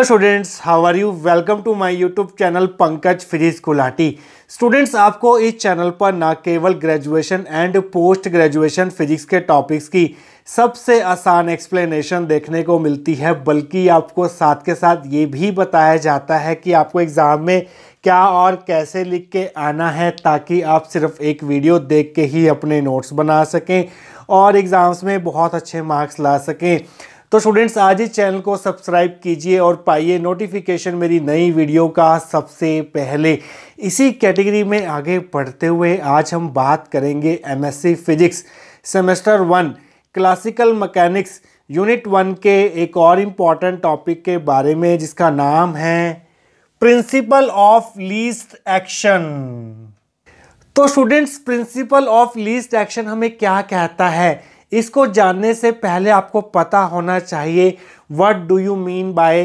hello students how are you welcome to my YouTube channel Pankaj physics Gulati students आपको इस channel पर न केवल graduation and post graduation physics के टॉपिक्स की सबसे आसान एक्सप्लेनेशन देखने को मिलती है बल्कि आपको साथ के साथ ये भी बताया जाता है कि आपको एग्ज़ाम में क्या और कैसे लिख के आना है ताकि आप सिर्फ एक वीडियो देख के ही अपने नोट्स बना सकें और एग्ज़ाम्स में बहुत अच्छे मार्क्स ला सकें तो स्टूडेंट्स आज ही चैनल को सब्सक्राइब कीजिए और पाइए नोटिफिकेशन मेरी नई वीडियो का सबसे पहले इसी कैटेगरी में आगे बढ़ते हुए आज हम बात करेंगे MSc physics semester one classical mechanics unit one के एक और इम्पॉर्टेंट टॉपिक के बारे में जिसका नाम है प्रिंसिपल ऑफ लीस्ट एक्शन तो students principle of least action हमें क्या कहता है इसको जानने से पहले आपको पता होना चाहिए what do you mean by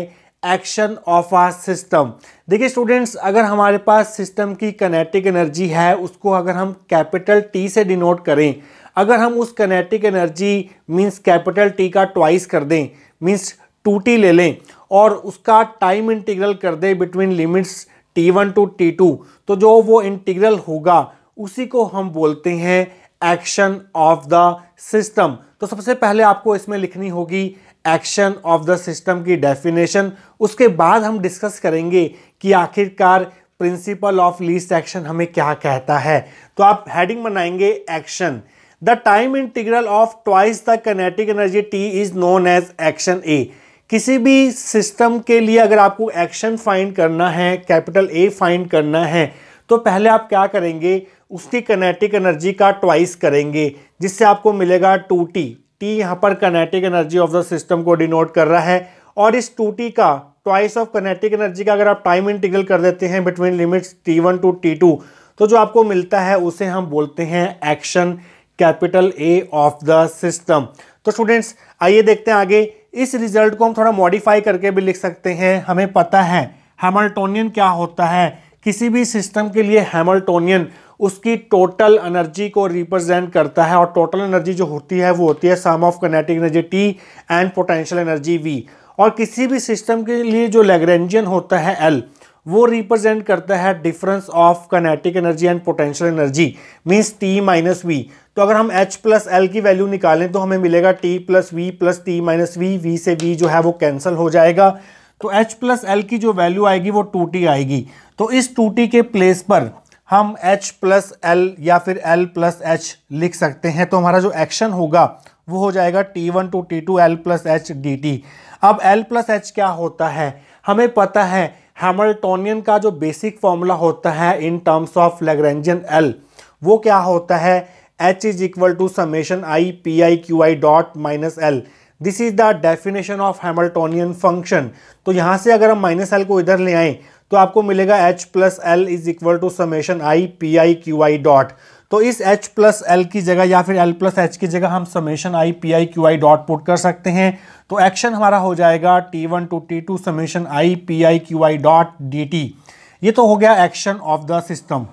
action of a system देखिए स्टूडेंट्स अगर हमारे पास सिस्टम की कनेटिक एनर्जी है उसको अगर हम कैपिटल टी से डिनोट करें अगर हम उस kinetic energy means capital T का ट्वाइस कर दें मींस टू टी ले लें और उसका टाइम इंटीग्रल कर दें between limits T one to T two तो जो वो इंटीग्रल होगा उसी को हम बोलते हैं एक्शन ऑफ द सिस्टम तो सबसे पहले आपको इसमें लिखनी होगी एक्शन ऑफ द सिस्टम की डेफिनेशन उसके बाद हम डिस्कस करेंगे कि आखिरकार प्रिंसिपल ऑफ लीस्ट एक्शन हमें क्या कहता है तो आप हेडिंग बनाएंगे action the time integral of twice the kinetic energy T is known as action A किसी भी सिस्टम के लिए अगर आपको एक्शन फाइंड करना है कैपिटल ए फाइंड करना है तो पहले आप क्या करेंगे उसकी कनेटिक एनर्जी का ट्वाइस करेंगे जिससे आपको मिलेगा टू टी टी यहाँ पर kinetic energy of the system को डिनोट कर रहा है और इस टू टी का ट्वाइस ऑफ कनेटिक एनर्जी का अगर आप टाइम इंटीग्रल कर देते हैं between limits T one to T two तो जो आपको मिलता है उसे हम बोलते हैं action capital A of the system तो स्टूडेंट्स आइए देखते हैं आगे इस रिजल्ट को हम थोड़ा मॉडिफाई करके भी लिख सकते हैं हमें पता है हेमल्टोनियन क्या होता है किसी भी सिस्टम के लिए हेमल्टोनियन उसकी टोटल एनर्जी को रिप्रेजेंट करता है और टोटल एनर्जी जो होती है वो होती है sum of kinetic energy T and potential energy V और किसी भी सिस्टम के लिए जो लेग्रेंजियन होता है एल वो रिप्रेजेंट करता है difference of kinetic energy and potential energy means T minus V तो अगर हम एच प्लस एल की वैल्यू निकालें तो हमें मिलेगा T plus V plus T minus V V से वी जो है वो कैंसिल हो जाएगा तो h प्लस एल की जो वैल्यू आएगी वो 2t आएगी तो इस 2t के प्लेस पर हम H प्लस एल या फिर L प्लस एच लिख सकते हैं तो हमारा जो एक्शन होगा वो हो जाएगा T1 one to T two L plus H D T अब L प्लस एच क्या होता है हमें पता है हैमल्टोनियन का जो बेसिक फॉर्मूला होता है in terms of Lagrangian L वो क्या होता है H is equal to summation I P I Q I dot minus L this is the definition of Hamiltonian function तो यहाँ से अगर हम माइनस एल को इधर ले आएँ तो आपको मिलेगा H plus L is equal to summation I P I Q I dot तो इस h प्लस एल की जगह या फिर l प्लस एच की जगह हम summation I P I Q I dot put कर सकते हैं तो एक्शन हमारा हो जाएगा t1 one to T two summation I P I Q I dot D T ये तो हो गया action of the system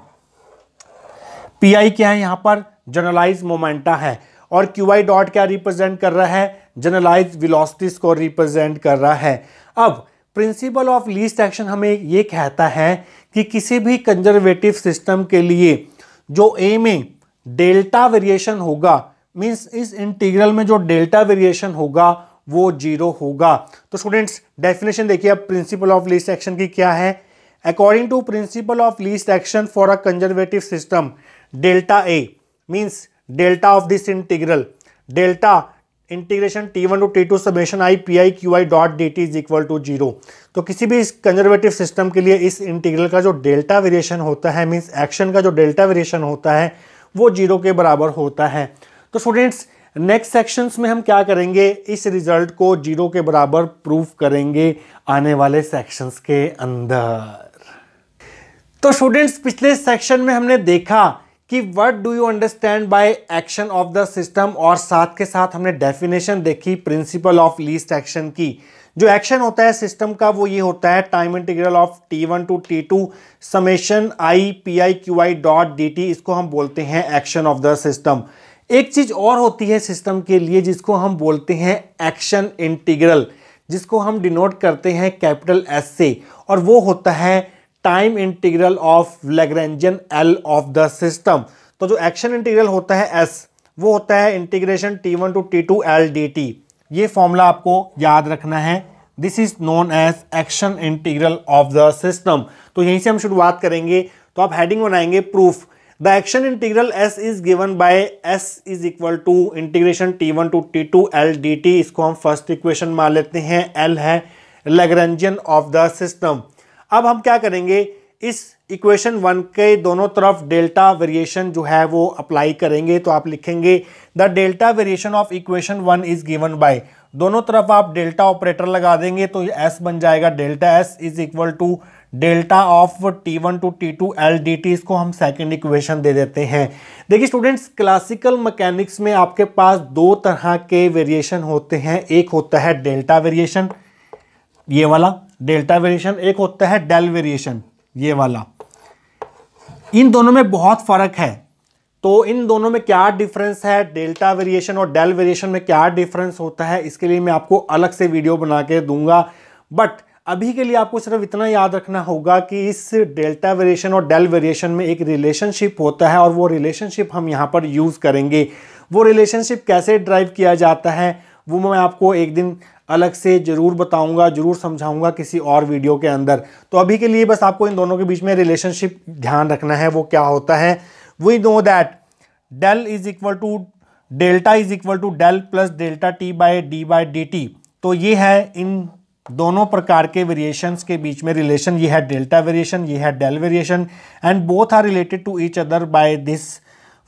P I क्या है यहाँ पर जनरलाइज मोमेंटा है और क्यू आई डॉट क्या रिप्रेजेंट कर रहा है जनरलाइज विलोसिटीज को रिप्रेजेंट कर रहा है अब प्रिंसिपल ऑफ लीस्ट एक्शन हमें ये कहता है कि किसी भी कंजर्वेटिव सिस्टम के लिए जो ए में डेल्टा वेरिएशन होगा मीन्स इस इंटीग्रल में जो डेल्टा वेरिएशन होगा वो जीरो होगा तो स्टूडेंट्स डेफिनेशन देखिए अब प्रिंसिपल ऑफ लीस्ट एक्शन की क्या है according to principle of least action for a conservative system delta A means delta of this integral delta integration T one to T two summation I P I Q I dot D T is equal to zero तो किसी भी conservative system के लिए इस integral का जो delta variation होता है मीन्स एक्शन का जो डेल्टा वेरिएशन होता है वो जीरो के बराबर होता है तो स्टूडेंट्स नेक्स्ट सेक्शंस में हम क्या करेंगे इस रिजल्ट को जीरो के बराबर प्रूफ करेंगे आने वाले सेक्शंस के अंदर तो स्टूडेंट्स पिछले सेक्शन में हमने देखा कि what do you understand by action of the system और साथ के साथ हमने डेफिनेशन देखी प्रिंसिपल ऑफ लीस्ट एक्शन की जो एक्शन होता है सिस्टम का वो ये होता है time integral of T one to T two summation I P I Q I dot D T इसको हम बोलते हैं एक्शन ऑफ द सिस्टम एक चीज़ और होती है सिस्टम के लिए जिसको हम बोलते हैं एक्शन इंटीग्रल जिसको हम डिनोट करते हैं कैपिटल एस से और वो होता है time integral of Lagrangian L of the system तो जो एक्शन इंटीग्रल होता है एस वो होता है integration T one to T two L D T ये फॉर्मूला आपको याद रखना है this is known as action integral of the system तो यहीं से हम शुरुआत करेंगे तो आप हेडिंग बनाएंगे proof the action integral S is given by S is equal to integration T one to T two L D T इसको हम फर्स्ट इक्वेशन मान लेते हैं एल है लेग्रेंजियन ऑफ द सिस्टम अब हम क्या करेंगे इस इक्वेशन वन के दोनों तरफ डेल्टा वेरिएशन जो है वो अप्लाई करेंगे तो आप लिखेंगे the delta variation of equation one is given by दोनों तरफ आप डेल्टा ऑपरेटर लगा देंगे तो एस बन जाएगा delta S is equal to delta of T one to T two L D T इसको हम सेकेंड इक्वेशन दे देते हैं देखिए स्टूडेंट्स क्लासिकल मैकेनिक्स में आपके पास दो तरह के वेरिएशन होते हैं एक होता है डेल्टा वेरिएशन ये वाला डेल्टा वेरिएशन एक होता है डेल वेरिएशन ये वाला इन दोनों में बहुत फ़र्क है तो इन दोनों में क्या डिफरेंस है डेल्टा वेरिएशन और डेल वेरिएशन में क्या डिफरेंस होता है इसके लिए मैं आपको अलग से वीडियो बना के दूंगा बट अभी के लिए आपको सिर्फ इतना याद रखना होगा कि इस डेल्टा वेरिएशन और डेल वेरिएशन में एक रिलेशनशिप होता है और वो रिलेशनशिप हम यहाँ पर यूज़ करेंगे वो रिलेशनशिप कैसे ड्राइव किया जाता है वो मैं आपको एक दिन अलग से ज़रूर बताऊंगा ज़रूर समझाऊंगा किसी और वीडियो के अंदर तो अभी के लिए बस आपको इन दोनों के बीच में रिलेशनशिप ध्यान रखना है वो क्या होता है we know that del is equal to delta is equal to del plus delta T by D by D T तो ये है इन दोनों प्रकार के वेरिएशंस के बीच में रिलेशन ये है डेल्टा वेरिएशन ये है del variation and both are related to each other by this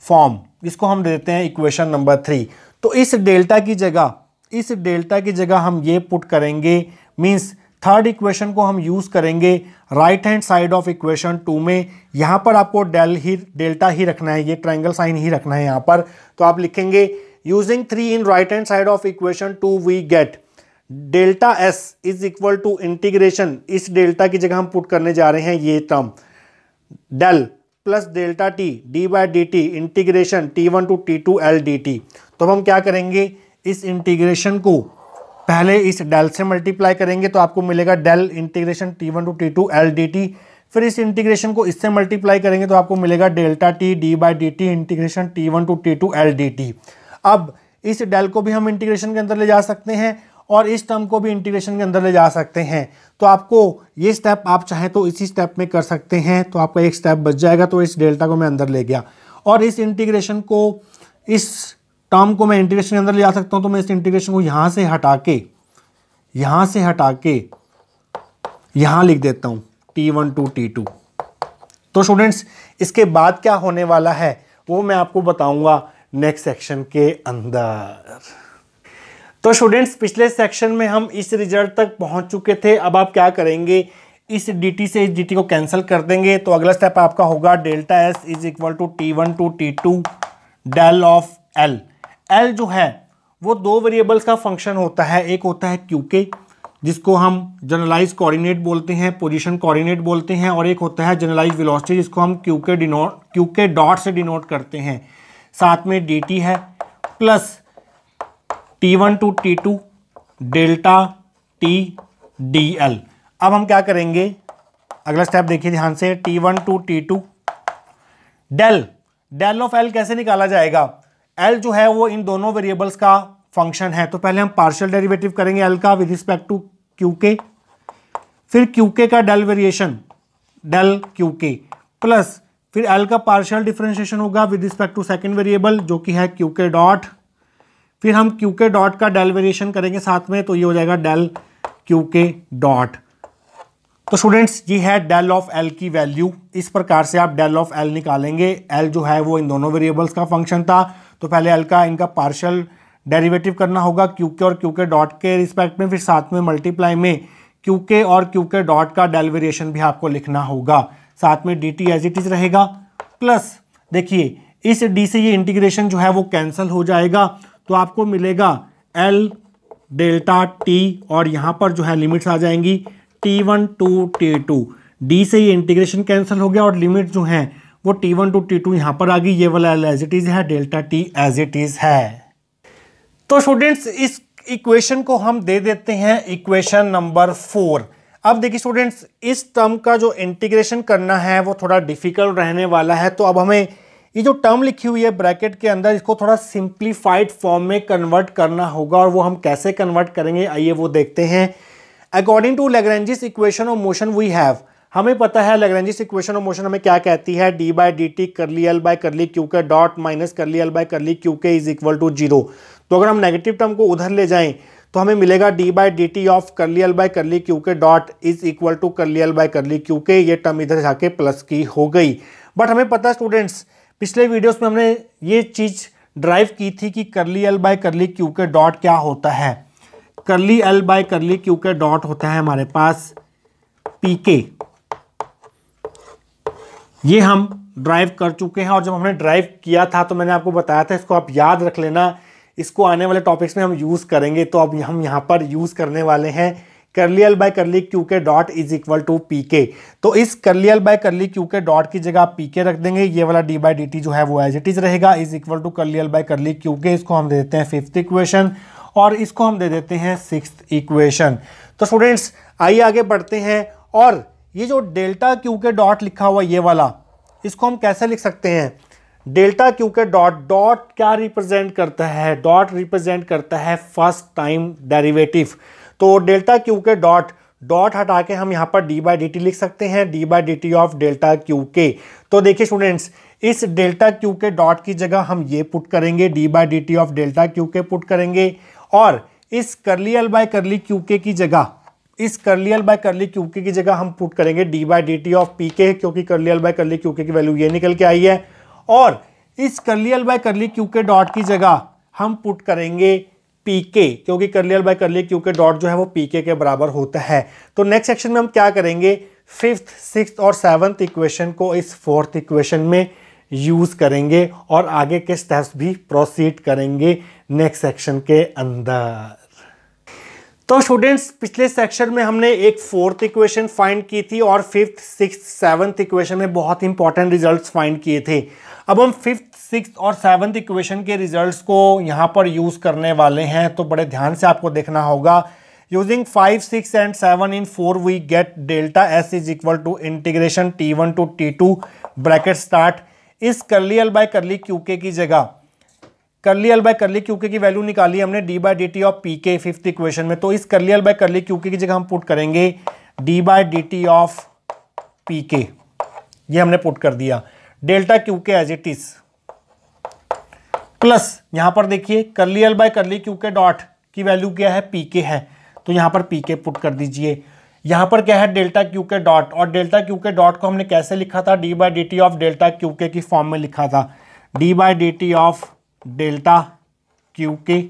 form इसको हम देते हैं इक्वेशन नंबर थ्री तो इस डेल्टा की जगह इस डेल्टा की जगह हम ये पुट करेंगे मीन्स थर्ड इक्वेशन को हम यूज़ करेंगे right hand side of equation two में यहाँ पर आपको डेल ही डेल्टा ही रखना है ये ट्राइंगल साइन ही रखना है यहाँ पर तो आप लिखेंगे using three in right hand side of equation two we get delta S is equal to integration इस डेल्टा की जगह हम पुट करने जा रहे हैं ये term del plus delta T D by D T integration T one to T two L D T तो हम क्या करेंगे इस इंटीग्रेशन को पहले इस डेल से मल्टीप्लाई करेंगे तो आपको मिलेगा del integration T one to T two L D T फिर इस इंटीग्रेशन को इससे मल्टीप्लाई करेंगे तो आपको मिलेगा delta T D by D T integration T one to T two L D T अब इस डेल को भी हम इंटीग्रेशन के अंदर ले जा सकते हैं और इस टर्म को भी इंटीग्रेशन के अंदर ले जा सकते हैं तो आपको ये स्टेप आप चाहें तो इसी स्टेप में कर सकते हैं तो आपका एक स्टेप बच जाएगा तो इस डेल्टा को मैं अंदर ले गया और इस इंटीग्रेशन को इस टर्म को मैं इंटीग्रेशन के अंदर ले जा सकता हूँ तो मैं इस इंटीग्रेशन को यहाँ से हटा के यहां से हटा के यहां लिख देता हूँ T one to T two तो स्टूडेंट्स इसके बाद क्या होने वाला है वो मैं आपको बताऊंगा नेक्स्ट सेक्शन के अंदर तो स्टूडेंट्स पिछले सेक्शन में हम इस रिजल्ट तक पहुंच चुके थे अब आप क्या करेंगे इस डीटी से इस डीटी को कैंसिल कर देंगे तो अगला स्टेप आपका होगा delta S is equal to t one to T two del of L L जो है वो दो वेरिएबल्स का फंक्शन होता है एक होता है क्यू के जिसको हम जनरलाइज कोऑर्डिनेट बोलते हैं पोजीशन कोऑर्डिनेट बोलते हैं और एक होता है जनरलाइज वेलोसिटी जिसको हम q k denote q k dot से डिनोट करते हैं साथ में डी टी है plus t one to T two delta T d L अब हम क्या करेंगे अगला स्टेप देखिए ध्यान से t one to T two del del of L कैसे निकाला जाएगा एल जो है वो इन दोनों वेरिएबल्स का फंक्शन है तो पहले हम पार्शियल डेरिवेटिव करेंगे एल का with respect to q k फिर क्यू के का del variation del q k plus फिर एल का पार्शियल डिफ्रेंशिएशन होगा with respect to second variable जो कि है क्यू के डॉट फिर हम क्यू के डॉट का डेल वेरिएशन करेंगे साथ में तो ये हो जाएगा डेल क्यू के डॉट तो स्टूडेंट्स ये है डेल ऑफ एल की वैल्यू इस प्रकार से आप डेल ऑफ एल निकालेंगे एल जो है वो इन दोनों वेरिएबल्स का फंक्शन था तो पहले एल का इनका पार्शल डेरिवेटिव करना होगा क्यू के और क्यू के डॉट के रिस्पेक्ट में फिर साथ में मल्टीप्लाई में क्यू के और क्यू के डॉट का डेलिवरिएशन भी आपको लिखना होगा साथ में d t as it is रहेगा प्लस देखिए इस डी से ये इंटीग्रेशन जो है वो कैंसिल हो जाएगा तो आपको मिलेगा एल डेल्टा टी और यहाँ पर जो है लिमिट्स आ जाएंगी t one to T two d से ये इंटीग्रेशन कैंसिल हो गया और लिमिट जो है वो t one to T two यहाँ पर आ गई ये वाला एल एज इट इज़ है delta T as it is है तो स्टूडेंट्स इस इक्वेशन को हम दे देते हैं इक्वेशन नंबर फोर अब देखिए स्टूडेंट्स इस टर्म का जो इंटीग्रेशन करना है वो थोड़ा डिफिकल्ट रहने वाला है तो अब हमें ये जो टर्म लिखी हुई है ब्रैकेट के अंदर इसको थोड़ा सिंप्लीफाइड फॉर्म में कन्वर्ट करना होगा और वो हम कैसे कन्वर्ट करेंगे आइए वो देखते हैं according to Lagrange's equation of motion we have हमें पता है लग्रेंजिस इक्वेशन ऑफ मोशन हमें क्या कहती है d by D t curly L by curly q k dot minus curly L by curly q k is equal to zero तो अगर हम नेगेटिव टर्म को उधर ले जाएं तो हमें मिलेगा d by D t of curly L by curly q k dot is equal to curly L by curly q k ये टर्म इधर जाके प्लस की हो गई बट हमें पता है स्टूडेंट्स पिछले वीडियोज में हमने ये चीज़ ड्राइव की थी कि curly L by curly q k dot क्या होता है curly L by curly q k dot होता है हमारे पास पी के ये हम ड्राइव कर चुके हैं और जब हमने ड्राइव किया था तो मैंने आपको बताया था इसको आप याद रख लेना इसको आने वाले टॉपिक्स में हम यूज़ करेंगे तो अब हम यहाँ पर यूज़ करने वाले हैं curly L by curly q k dot is equal to p k तो इस curly L by curly q k dot की जगह आप पी के रख देंगे ये वाला डी बाई डी टी जो है वो एज इट इज रहेगा is equal to curly L by curly q k इसको हम दे देते हैं फिफ्थ इक्वेशन और इसको हम दे देते हैं सिक्स इक्वेशन तो स्टूडेंट्स आइए आगे बढ़ते हैं और ये जो डेल्टा क्यू के डॉट लिखा हुआ ये वाला इसको हम कैसे लिख सकते हैं delta q k dot dot क्या रिप्रेजेंट करता है डॉट रिप्रेजेंट करता है फर्स्ट टाइम डेरिवेटिव तो delta q k dot dot हटा के हम यहाँ पर डी बाई डी टी लिख सकते हैं d by D t of delta q k तो देखिए स्टूडेंट्स इस डेल्टा क्यू के डॉट की जगह हम ये पुट करेंगे d by D t of delta q k put करेंगे और इस curly L by curly q k की जगह इस करलियल बाय करली क्यूके की जगह हम पुट करेंगे d by D t of p k क्योंकि करलियल बाय करली क्यूके की वैल्यू ये निकल के आई है और इस करलियल बाय करली क्यूके डॉट की जगह हम पुट करेंगे पी के क्योंकि करलियल बाय करली क्यूके डॉट जो है वो पी के, के बराबर होता है तो नेक्स्ट सेक्शन में हम क्या करेंगे फिफ्थ सिक्स और सेवन्थ इक्वेशन को इस फोर्थ इक्वेशन में यूज़ करेंगे और आगे के स्टेप्स भी प्रोसीड करेंगे नेक्स्ट सेक्शन के अंदर तो स्टूडेंट्स पिछले सेक्शन में हमने एक फोर्थ इक्वेशन फाइंड की थी और फिफ्थ सिक्स सेवन्थ इक्वेशन में बहुत इंपॉर्टेंट रिजल्ट्स फाइंड किए थे अब हम फिफ्थ सिक्स और सेवन्थ इक्वेशन के रिजल्ट्स को यहाँ पर यूज़ करने वाले हैं तो बड़े ध्यान से आपको देखना होगा using five six and seven in four we get delta S is equal to integration T one to T two bracket start इस curly L by curly Q की जगह करली एल बाय करली क्यूके की वैल्यू निकाली हमने d by D t of p k fifth equation में तो इस करली एल बाय करली क्यूके की जगह हम पुट करेंगे d by D t of p k ये हमने पुट कर दिया delta q k as it is plus यहां पर देखिए curly L by curly q k dot की वैल्यू क्या है पी के है तो यहां पर पी के पुट कर दीजिए यहां पर क्या है डेल्टा क्यू के डॉट और डेल्टा क्यू के डॉट को हमने कैसे लिखा था d by D t of delta q k की फॉर्म में लिखा था d by D t of delta q k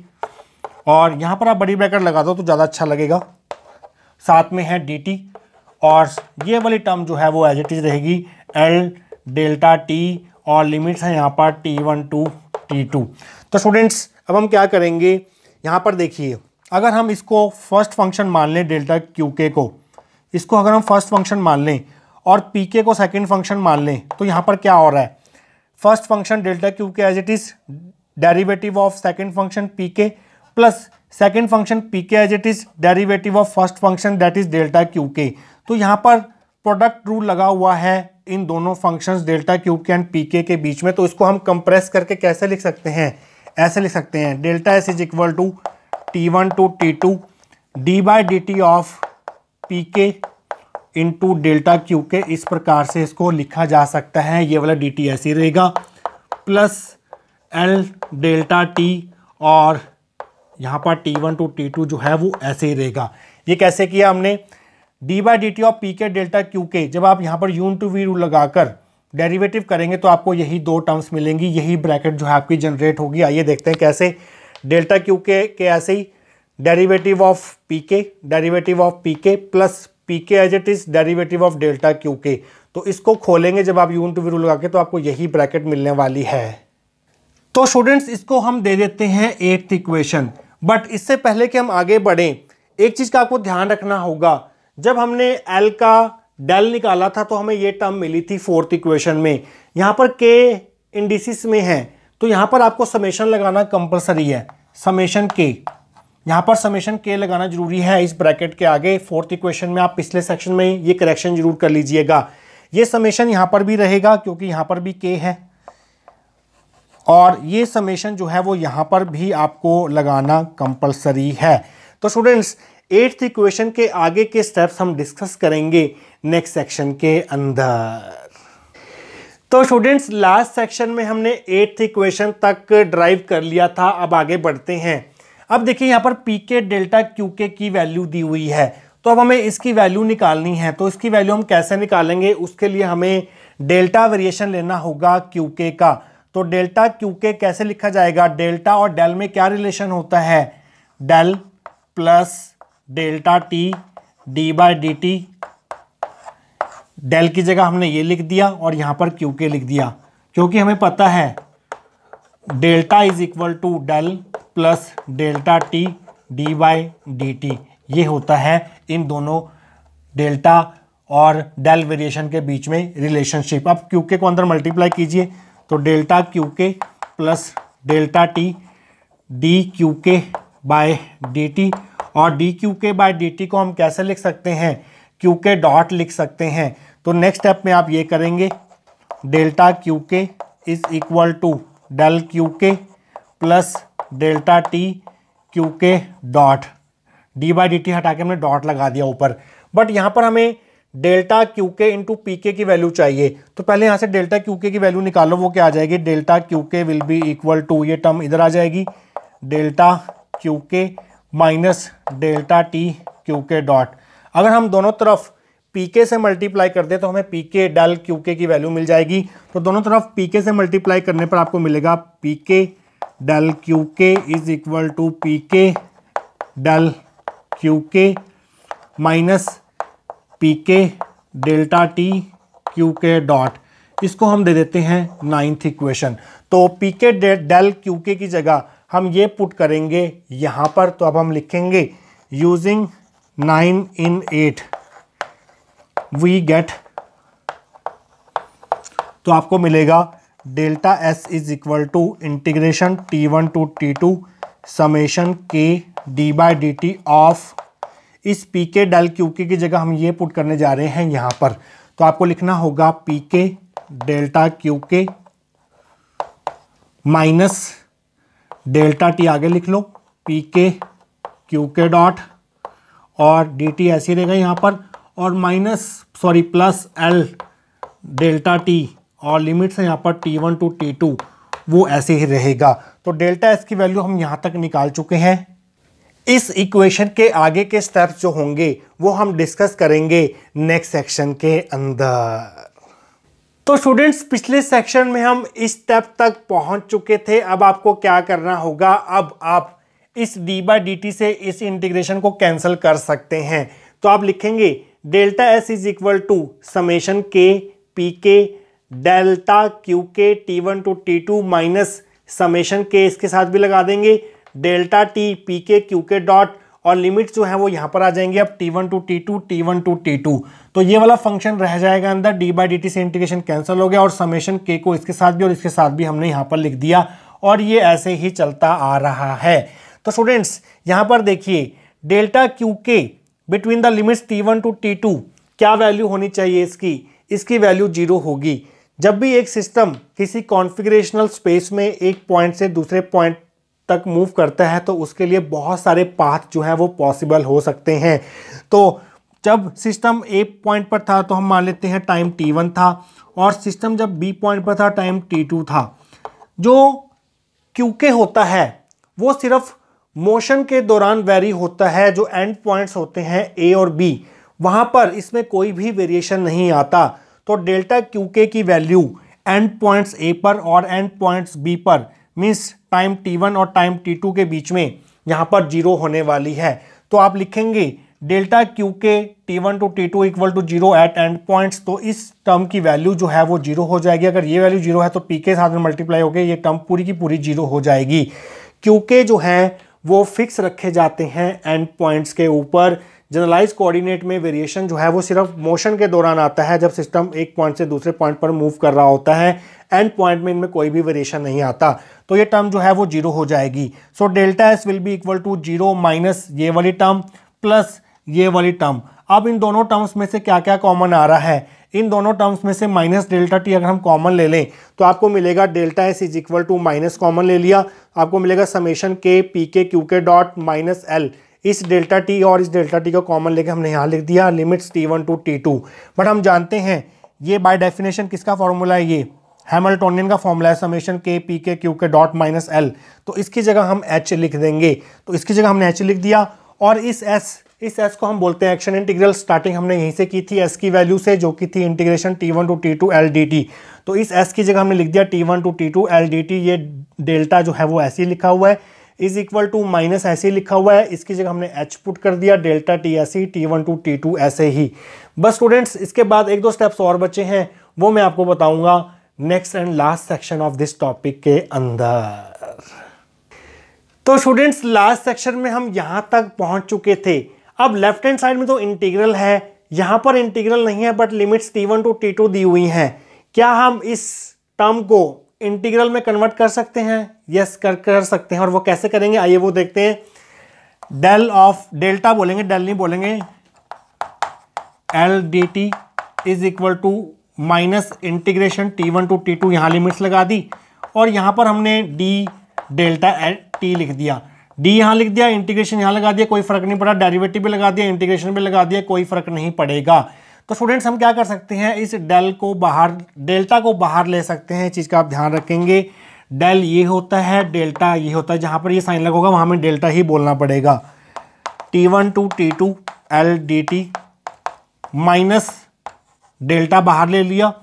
और यहाँ पर आप बड़ी ब्रैकेट लगा दो तो ज़्यादा अच्छा लगेगा साथ में है डी टी और ये वाली टर्म जो है वो एज इट इज रहेगी एल डेल्टा टी और लिमिट्स हैं यहाँ पर t one to T two तो स्टूडेंट्स अब हम क्या करेंगे यहाँ पर देखिए अगर हम इसको फर्स्ट फंक्शन मान लें डेल्टा क्यू के को इसको अगर हम फर्स्ट फंक्शन मान लें और पी के को सेकेंड फंक्शन मान लें तो यहाँ पर क्या हो रहा है first function delta q k as it is of function p k plus pk function p k as it is derivative of first function that is delta q k तो यहाँ पर प्रोडक्ट रूल लगा हुआ है इन दोनों functions delta q k and p k बीच में तो इसको हम कंप्रेस करके कैसे लिख सकते हैं ऐसे लिख सकते हैं delta S is equal to t one to T two d by D t of p k into delta q k इस प्रकार से इसको लिखा जा सकता है ये वाला डी टी ऐसे रहेगा प्लस एल डेल्टा टी और यहाँ पर t one to T two जो है वो ऐसे ही रहेगा ये कैसे किया हमने d by D t of p k delta q k जब आप यहाँ पर यून टू वी लगा लगाकर डेरिवेटिव करेंगे तो आपको यही दो टर्म्स मिलेंगी यही ब्रैकेट जो है आपकी जनरेट होगी आइए देखते हैं कैसे डेल्टा क्यू के के ऐसे ही derivative of p k derivative of p k plus p k as it is derivative of delta q k तो इसको खोलेंगे जब आप यून टू वी रू लगा के तो आपको यही ब्रैकेट मिलने वाली है तो स्टूडेंट्स इसको हम दे देते हैं एट्थ इक्वेशन बट इससे पहले कि हम आगे बढ़ें एक चीज़ का आपको ध्यान रखना होगा जब हमने एल का डेल निकाला था तो हमें ये टर्म मिली थी फोर्थ इक्वेशन में यहाँ पर के इंडिसिस में है तो यहाँ पर आपको समेशन लगाना कंपलसरी है समेशन के यहाँ पर समेशन के लगाना जरूरी है इस ब्रैकेट के आगे फोर्थ इक्वेशन में आप पिछले सेक्शन में ये करेक्शन जरूर कर लीजिएगा ये समेशन यहाँ पर भी रहेगा क्योंकि यहाँ पर भी के है और ये समेशन जो है वो यहाँ पर भी आपको लगाना कंपलसरी है तो स्टूडेंट्स एट्थ इक्वेशन के आगे के स्टेप्स हम डिस्कस करेंगे नेक्स्ट सेक्शन के अंदर तो स्टूडेंट्स लास्ट सेक्शन में हमने एट्थ इक्वेशन तक ड्राइव कर लिया था अब आगे बढ़ते हैं अब देखिए यहाँ पर P k delta q k की वैल्यू दी हुई है तो अब हमें इसकी वैल्यू निकालनी है तो इसकी वैल्यू हम कैसे निकालेंगे उसके लिए हमें डेल्टा वेरिएशन लेना होगा क्यू के का तो डेल्टा क्यू के कैसे लिखा जाएगा डेल्टा और डेल में क्या रिलेशन होता है del plus delta T D by D t del की जगह हमने ये लिख दिया और यहाँ पर क्यू के लिख दिया क्योंकि हमें पता है delta is equal to del plus delta T D by D T ये होता है इन दोनों डेल्टा और डेल वेरिएशन के बीच में रिलेशनशिप अब क्यू के को अंदर मल्टीप्लाई कीजिए तो delta q k plus delta T d q k by D t और d q k by D t को हम कैसे लिख सकते हैं क्यू के डॉट लिख सकते हैं तो नेक्स्ट स्टेप में आप ये करेंगे delta q k is equal to del q k plus delta t q k dot d by D t हटा के हमने डॉट लगा दिया ऊपर बट यहाँ पर हमें delta q k into p k की वैल्यू चाहिए तो पहले यहाँ से डेल्टा क्यू के की वैल्यू निकालो वो क्या आ जाएगी delta q k will be equal to ये टर्म इधर आ जाएगी delta q k minus delta t q k dot अगर हम दोनों तरफ पी के से मल्टीप्लाई कर दें तो हमें P k del q k की वैल्यू मिल जाएगी तो दोनों तरफ पी के से मल्टीप्लाई करने पर आपको मिलेगा p k del q k is equal to p k del q k minus p k delta t q k dot इसको हम दे देते हैं नाइन्थ इक्वेशन तो p k del q k की जगह हम ये पुट करेंगे यहाँ पर तो अब हम लिखेंगे using nine in eight we get तो आपको मिलेगा delta S is equal to integration T one to T two summation k d by D t of इस p k del q k की जगह हम ये पुट करने जा रहे हैं यहाँ पर तो आपको लिखना होगा p k delta q k minus delta t आगे लिख लो p k q k dot और डी टी ऐसे रहेगा यहाँ पर और minus sorry plus L delta t और लिमिट्स हैं यहाँ पर t one to T two वो ऐसे ही रहेगा तो डेल्टा एस की वैल्यू हम यहाँ तक निकाल चुके हैं इस इक्वेशन के आगे के स्टेप्स जो होंगे वो हम डिस्कस करेंगे नेक्स्ट सेक्शन के अंदर तो स्टूडेंट्स पिछले सेक्शन में हम इस स्टेप तक पहुंच चुके थे अब आपको क्या करना होगा अब आप इस डी बाई डी टी से इस इंटीग्रेशन को कैंसिल कर सकते हैं तो आप लिखेंगे delta S is equal to summation k p k delta q k t one to T two minus summation k इसके साथ भी लगा देंगे delta t p k q k dot और लिमिट्स जो है वो यहाँ पर आ जाएंगे अब t one to T two t one to T two तो ये वाला फंक्शन रह जाएगा अंदर डी बाई डी टी से इंटीग्रेशन कैंसिल हो गया और समेशन के को इसके साथ भी और इसके साथ भी हमने यहाँ पर लिख दिया और ये ऐसे ही चलता आ रहा है तो स्टूडेंट्स यहाँ पर देखिए delta q k between the limits T one to T two क्या वैल्यू होनी चाहिए इसकी इसकी वैल्यू जीरो होगी जब भी एक सिस्टम किसी कॉन्फिग्रेशनल स्पेस में एक पॉइंट से दूसरे पॉइंट तक मूव करता है तो उसके लिए बहुत सारे पाथ जो हैं वो पॉसिबल हो सकते हैं तो जब सिस्टम ए पॉइंट पर था तो हम मान लेते हैं टाइम टी वन था और सिस्टम जब बी पॉइंट पर था टाइम टी टू था जो क्यूके होता है वो सिर्फ मोशन के दौरान वेरी होता है जो एंड पॉइंट्स होते हैं ए और बी वहाँ पर इसमें कोई भी वेरिएशन नहीं आता तो डेल्टा क्यूके की वैल्यू एंड पॉइंट्स ए पर और एंड पॉइंट्स बी पर मीन्स टाइम टी वन और टाइम टी टू के बीच में यहाँ पर जीरो होने वाली है तो आप लिखेंगे delta q k t one to T two equal to zero at end points तो इस टर्म की वैल्यू जो है वो जीरो हो जाएगी अगर ये वैल्यू जीरो है तो पी के साथ में मल्टीप्लाई होगी ये टर्म पूरी की पूरी जीरो हो जाएगी क्यू के जो है वो फिक्स रखे जाते हैं एंड पॉइंट्स के ऊपर जनरलाइज कोऑर्डिनेट में वेरिएशन जो है वो सिर्फ मोशन के दौरान आता है जब सिस्टम एक पॉइंट से दूसरे पॉइंट पर मूव कर रहा होता है एंड पॉइंट में इनमें कोई भी वेरिएशन नहीं आता तो ये टर्म जो है वो जीरो हो जाएगी so delta S will be equal to zero minus ये वाली टर्म प्लस ये वाली टर्म अब इन दोनों टर्म्स में से क्या क्या कॉमन आ रहा है इन दोनों टर्म्स में से माइनस डेल्टा टी अगर हम कॉमन ले लें तो आपको मिलेगा delta S is equal to minus common ले लिया आपको मिलेगा summation k p k q k dot minus L इस डेल्टा टी और इस डेल्टा टी को कॉमन लेके हमने यहाँ लिख दिया limits T one to T two but हम जानते हैं ये बाय डेफिनेशन किसका फॉर्मूला है ये हेमल्टोनियन का फॉर्मूला है summation k p k q k dot minus L तो इसकी जगह हम एच लिख देंगे तो इसकी जगह हमने एच लिख दिया और इस एस इस एस को हम बोलते हैं एक्शन इंटीग्रल स्टार्टिंग हमने यहीं से की थी एस की वैल्यू से जो कि थी integration T one to T two L D T तो इस एस की जगह हमने लिख दिया t one to T two L D T ये डेल्टा जो है वो ऐसे ही लिखा हुआ है इज इक्वल टू माइनस ऐसे लिखा हुआ है इसकी जगह हमने एच पुट कर दिया delta t S t one to T two ऐसे ही बस स्टूडेंट्स इसके बाद एक दो स्टेप्स और बचे हैं वो मैं आपको बताऊंगा next and last section of this topic के अंदर तो स्टूडेंट्स लास्ट सेक्शन में हम यहां तक पहुंच चुके थे अब लेफ्ट हैंड साइड में तो इंटीग्रल है यहां पर इंटीग्रल नहीं है but limits T one to T two दी हुई हैं क्या हम इस टर्म को इंटीग्रल में कन्वर्ट कर सकते हैं यस कर कर सकते हैं और वो कैसे करेंगे आइए वो देखते हैं डेल ऑफ डेल्टा बोलेंगे डेल नहीं बोलेंगे L D T is equal to minus integration T one to T two यहाँ लिमिट्स लगा दी और यहाँ पर हमने डी डेल्टा एल टी लिख दिया डी यहाँ लिख दिया इंटीग्रेशन यहाँ लगा दिया कोई फर्क नहीं पड़ा डेरिवेटिव भी लगा दिया इंटीग्रेशन भी लगा दिया कोई फर्क नहीं पड़ेगा तो स्टूडेंट्स हम क्या कर सकते हैं इस डेल को बाहर डेल्टा को बाहर ले सकते हैं चीज़ का आप ध्यान रखेंगे डेल ये होता है डेल्टा ये होता है जहाँ पर ये साइन होगा वहाँ हमें डेल्टा ही बोलना पड़ेगा t one to T two L D t minus delta बाहर ले लिया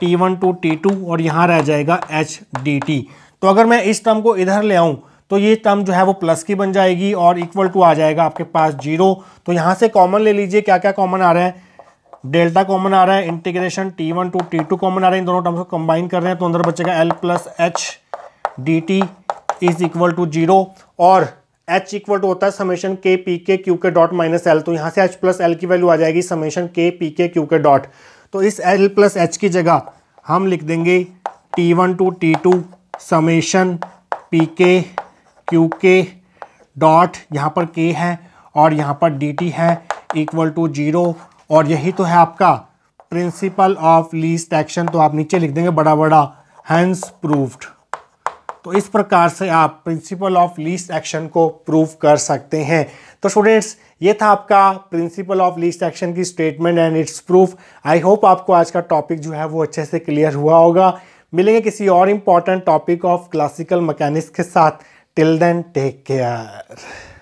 t one to T two और यहाँ रह जाएगा एच डी टी तो अगर मैं इस टर्म को इधर ले आऊँ तो ये टर्म जो है वो प्लस की बन जाएगी और इक्वल टू आ जाएगा आपके पास जीरो तो यहाँ से कॉमन ले लीजिए क्या क्या कॉमन आ रहा है डेल्टा कॉमन आ रहा है integration T one to T two common आ रहा है इन दोनों टर्म्स को कंबाइन कर रहे हैं तो अंदर बचेगा L plus H D T is equal to zero और एच इक्वल टू होता है summation k p k q k dot minus L तो यहाँ से एच प्लस एल की वैल्यू आ जाएगी summation k p k q k dot तो इस एल प्लस एच की जगह हम लिख देंगे t one to T two summation p k q k dot यहाँ पर के है और यहाँ पर डी टी है इक्वल टू जीरो और यही तो है आपका प्रिंसिपल ऑफ लीस्ट एक्शन तो आप नीचे लिख देंगे बड़ा बड़ा हैंस प्रूफ्ड तो इस प्रकार से आप प्रिंसिपल ऑफ लीस्ट एक्शन को प्रूव कर सकते हैं तो स्टूडेंट्स ये था आपका प्रिंसिपल ऑफ लीस्ट एक्शन की statement and its proof I hope आपको आज का टॉपिक जो है वो अच्छे से क्लियर हुआ होगा मिलेंगे किसी और important topic of classical mechanics के साथ टिल देन टेक केयर